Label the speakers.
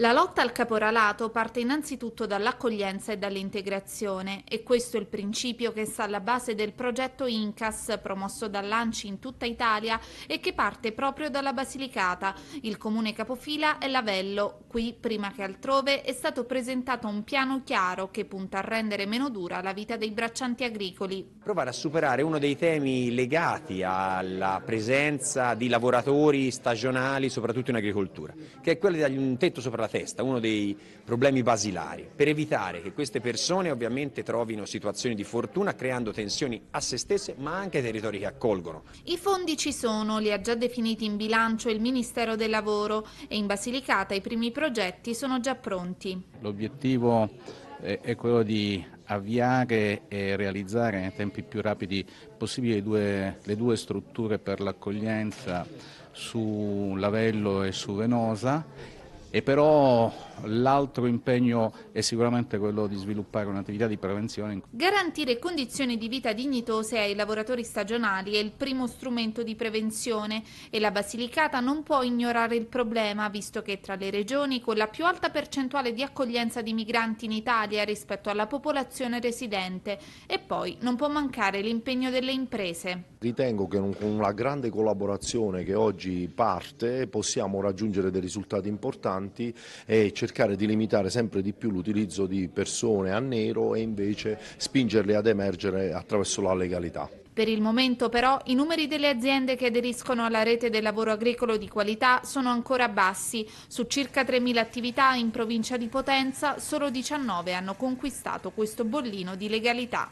Speaker 1: La lotta al caporalato parte innanzitutto dall'accoglienza e dall'integrazione e questo è il principio che sta alla base del progetto INCAS promosso da Lanci in tutta Italia e che parte proprio dalla Basilicata. Il comune capofila è Lavello. Qui, prima che altrove, è stato presentato un piano chiaro che punta a rendere meno dura la vita dei braccianti agricoli.
Speaker 2: Provare a superare uno dei temi legati alla presenza di lavoratori stagionali, soprattutto in agricoltura, che è quello di un tetto sopra la della testa, uno dei problemi basilari, per evitare che queste persone ovviamente trovino situazioni di fortuna creando tensioni a se stesse ma anche ai territori che accolgono.
Speaker 1: I fondi ci sono, li ha già definiti in bilancio il Ministero del Lavoro e in Basilicata i primi progetti sono già pronti.
Speaker 3: L'obiettivo eh, è quello di avviare e realizzare nei tempi più rapidi possibili le due, le due strutture per l'accoglienza su Lavello e su Venosa e però l'altro impegno è sicuramente quello di sviluppare un'attività di prevenzione.
Speaker 1: Garantire condizioni di vita dignitose ai lavoratori stagionali è il primo strumento di prevenzione e la Basilicata non può ignorare il problema, visto che tra le regioni con la più alta percentuale di accoglienza di migranti in Italia rispetto alla popolazione residente e poi non può mancare l'impegno delle imprese.
Speaker 4: Ritengo che con una grande collaborazione che oggi parte possiamo raggiungere dei risultati importanti importanti e cercare di limitare sempre di più l'utilizzo di persone a nero e invece spingerle ad emergere attraverso la legalità.
Speaker 1: Per il momento però i numeri delle aziende che aderiscono alla rete del lavoro agricolo di qualità sono ancora bassi. Su circa 3.000 attività in provincia di Potenza solo 19 hanno conquistato questo bollino di legalità.